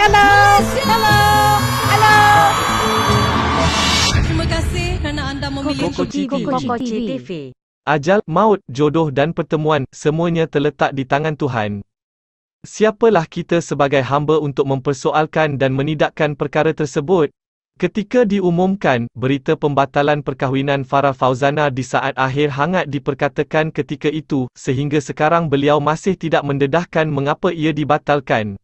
Hello. Hello. Hello. Terima kasih kerana anda memilih Koko TV. Koko TV. Ajal, maut, jodoh dan pertemuan, semuanya terletak di tangan Tuhan. Siapalah kita sebagai hamba untuk mempersoalkan dan menidakkan perkara tersebut? Ketika diumumkan, berita pembatalan perkahwinan Farah Fauzana di saat akhir hangat diperkatakan ketika itu, sehingga sekarang beliau masih tidak mendedahkan mengapa ia dibatalkan.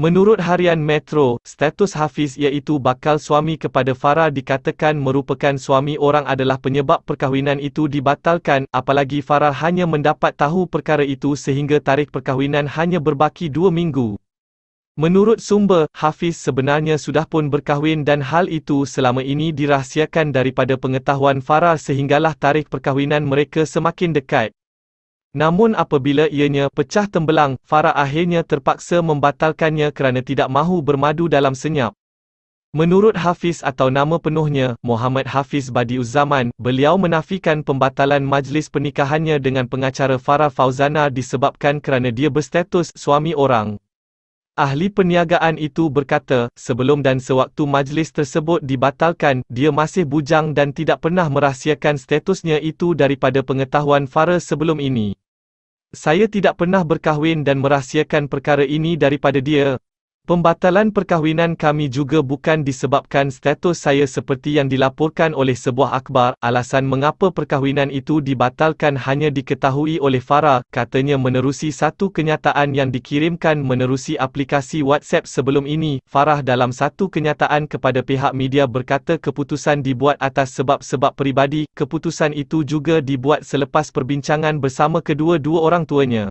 Menurut harian Metro, status Hafiz iaitu bakal suami kepada Farah dikatakan merupakan suami orang adalah penyebab perkahwinan itu dibatalkan apalagi Farah hanya mendapat tahu perkara itu sehingga tarikh perkahwinan hanya berbaki dua minggu. Menurut sumber, Hafiz sebenarnya sudah pun berkahwin dan hal itu selama ini dirahsiakan daripada pengetahuan Farah sehinggalah tarikh perkahwinan mereka semakin dekat. Namun apabila ianya pecah tembelang, Farah akhirnya terpaksa membatalkannya kerana tidak mahu bermadu dalam senyap. Menurut Hafiz atau nama penuhnya, Muhammad Hafiz Badiuzzaman, beliau menafikan pembatalan majlis pernikahannya dengan pengacara Farah Fauzana disebabkan kerana dia berstatus suami orang. Ahli perniagaan itu berkata, sebelum dan sewaktu majlis tersebut dibatalkan, dia masih bujang dan tidak pernah merahsiakan statusnya itu daripada pengetahuan Farah sebelum ini. Saya tidak pernah berkahwin dan merahsiakan perkara ini daripada dia, Pembatalan perkahwinan kami juga bukan disebabkan status saya seperti yang dilaporkan oleh sebuah akhbar. Alasan mengapa perkahwinan itu dibatalkan hanya diketahui oleh Farah, katanya menerusi satu kenyataan yang dikirimkan menerusi aplikasi WhatsApp sebelum ini. Farah dalam satu kenyataan kepada pihak media berkata keputusan dibuat atas sebab-sebab peribadi. Keputusan itu juga dibuat selepas perbincangan bersama kedua-dua orang tuanya.